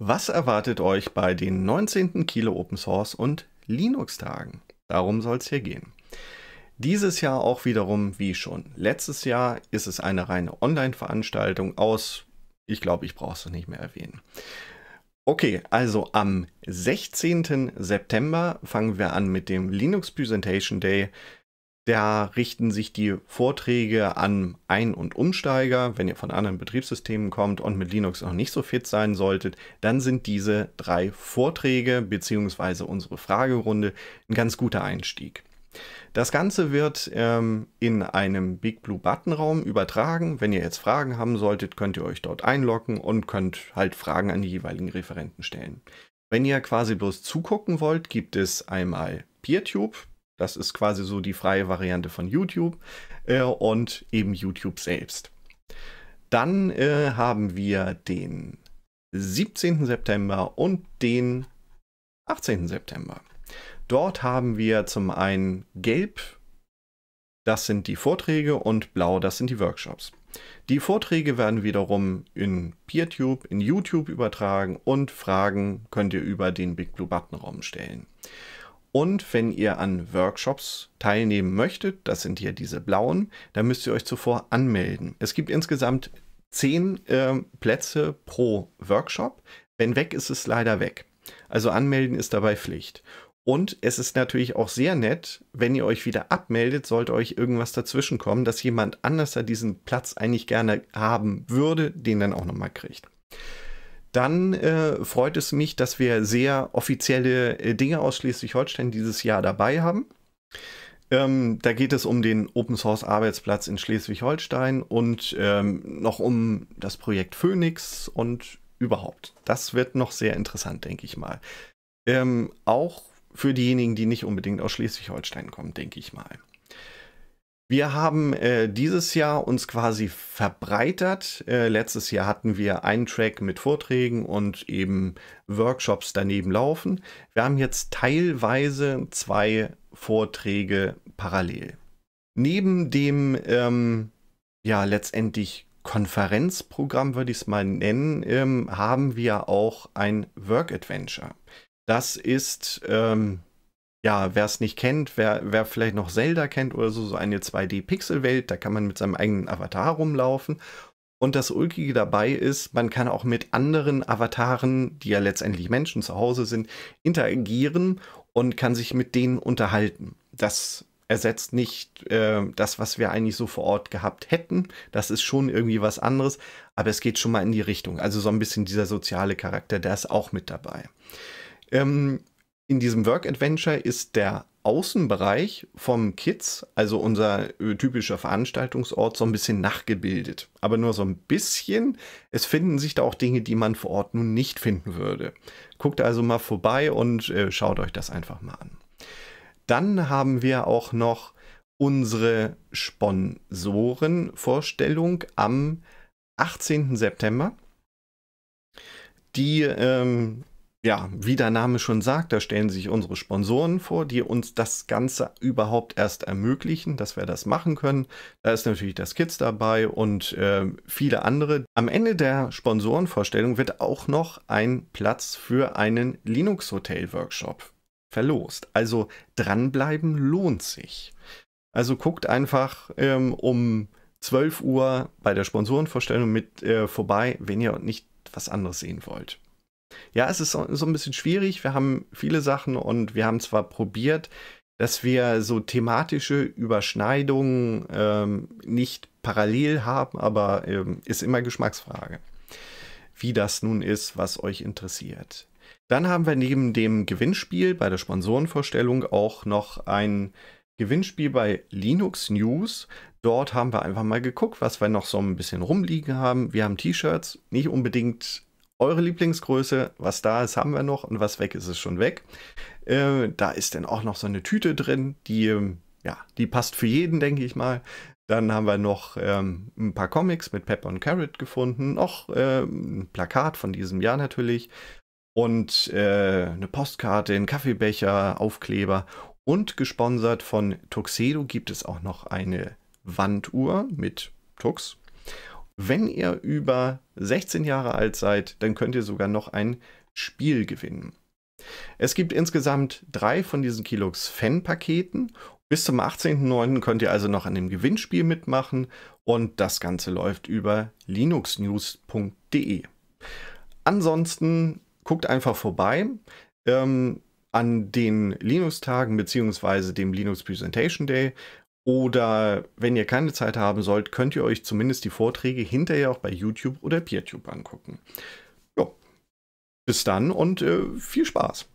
Was erwartet euch bei den 19. Kilo Open Source und Linux Tagen? Darum soll es hier gehen. Dieses Jahr auch wiederum wie schon. Letztes Jahr ist es eine reine Online-Veranstaltung aus, ich glaube, ich brauche es nicht mehr erwähnen. Okay, also am 16. September fangen wir an mit dem Linux Presentation Day da richten sich die Vorträge an Ein- und Umsteiger. Wenn ihr von anderen Betriebssystemen kommt und mit Linux noch nicht so fit sein solltet, dann sind diese drei Vorträge bzw. unsere Fragerunde ein ganz guter Einstieg. Das Ganze wird ähm, in einem Big Blue Button Raum übertragen. Wenn ihr jetzt Fragen haben solltet, könnt ihr euch dort einloggen und könnt halt Fragen an die jeweiligen Referenten stellen. Wenn ihr quasi bloß zugucken wollt, gibt es einmal PeerTube. Das ist quasi so die freie Variante von YouTube äh, und eben YouTube selbst. Dann äh, haben wir den 17. September und den 18. September. Dort haben wir zum einen gelb, das sind die Vorträge, und blau, das sind die Workshops. Die Vorträge werden wiederum in PeerTube, in YouTube übertragen und Fragen könnt ihr über den Big Blue Button Raum stellen. Und wenn ihr an Workshops teilnehmen möchtet, das sind hier diese blauen, dann müsst ihr euch zuvor anmelden. Es gibt insgesamt zehn äh, Plätze pro Workshop. Wenn weg ist, ist es leider weg. Also anmelden ist dabei Pflicht. Und es ist natürlich auch sehr nett, wenn ihr euch wieder abmeldet, sollte euch irgendwas dazwischen kommen, dass jemand anders da diesen Platz eigentlich gerne haben würde, den dann auch nochmal kriegt dann äh, freut es mich, dass wir sehr offizielle äh, Dinge aus Schleswig-Holstein dieses Jahr dabei haben. Ähm, da geht es um den Open Source Arbeitsplatz in Schleswig-Holstein und ähm, noch um das Projekt Phoenix und überhaupt. Das wird noch sehr interessant, denke ich mal. Ähm, auch für diejenigen, die nicht unbedingt aus Schleswig-Holstein kommen, denke ich mal. Wir haben äh, dieses Jahr uns quasi verbreitert. Äh, letztes Jahr hatten wir einen Track mit Vorträgen und eben Workshops daneben laufen. Wir haben jetzt teilweise zwei Vorträge parallel. Neben dem, ähm, ja, letztendlich Konferenzprogramm, würde ich es mal nennen, ähm, haben wir auch ein Work Adventure. Das ist ähm, ja, wer es nicht kennt, wer, wer vielleicht noch Zelda kennt oder so, so eine 2D-Pixel-Welt, da kann man mit seinem eigenen Avatar rumlaufen. Und das Ulkige dabei ist, man kann auch mit anderen Avataren, die ja letztendlich Menschen zu Hause sind, interagieren und kann sich mit denen unterhalten. Das ersetzt nicht äh, das, was wir eigentlich so vor Ort gehabt hätten. Das ist schon irgendwie was anderes, aber es geht schon mal in die Richtung. Also so ein bisschen dieser soziale Charakter, der ist auch mit dabei. Ähm, in diesem Work Adventure ist der Außenbereich vom Kids, also unser äh, typischer Veranstaltungsort, so ein bisschen nachgebildet. Aber nur so ein bisschen. Es finden sich da auch Dinge, die man vor Ort nun nicht finden würde. Guckt also mal vorbei und äh, schaut euch das einfach mal an. Dann haben wir auch noch unsere Sponsorenvorstellung am 18. September. Die ähm, ja, wie der Name schon sagt, da stellen sich unsere Sponsoren vor, die uns das Ganze überhaupt erst ermöglichen, dass wir das machen können. Da ist natürlich das Kids dabei und äh, viele andere. Am Ende der Sponsorenvorstellung wird auch noch ein Platz für einen Linux Hotel Workshop verlost. Also dranbleiben lohnt sich. Also guckt einfach ähm, um 12 Uhr bei der Sponsorenvorstellung mit äh, vorbei, wenn ihr nicht was anderes sehen wollt. Ja, es ist so, so ein bisschen schwierig. Wir haben viele Sachen und wir haben zwar probiert, dass wir so thematische Überschneidungen ähm, nicht parallel haben, aber ähm, ist immer Geschmacksfrage, wie das nun ist, was euch interessiert. Dann haben wir neben dem Gewinnspiel bei der Sponsorenvorstellung auch noch ein Gewinnspiel bei Linux News. Dort haben wir einfach mal geguckt, was wir noch so ein bisschen rumliegen haben. Wir haben T-Shirts, nicht unbedingt eure Lieblingsgröße, was da ist, haben wir noch und was weg ist, ist schon weg. Äh, da ist dann auch noch so eine Tüte drin, die, ähm, ja, die passt für jeden, denke ich mal. Dann haben wir noch ähm, ein paar Comics mit Pepper und Carrot gefunden, noch äh, ein Plakat von diesem Jahr natürlich und äh, eine Postkarte, einen Kaffeebecher, Aufkleber und gesponsert von Tuxedo gibt es auch noch eine Wanduhr mit Tux wenn ihr über 16 Jahre alt seid, dann könnt ihr sogar noch ein Spiel gewinnen. Es gibt insgesamt drei von diesen Kilux Fan-Paketen. Bis zum 18.09. könnt ihr also noch an dem Gewinnspiel mitmachen und das Ganze läuft über linuxnews.de. Ansonsten guckt einfach vorbei. Ähm, an den Linux-Tagen bzw. dem Linux Presentation Day oder wenn ihr keine Zeit haben sollt, könnt ihr euch zumindest die Vorträge hinterher auch bei YouTube oder Peertube angucken. Jo. Bis dann und äh, viel Spaß.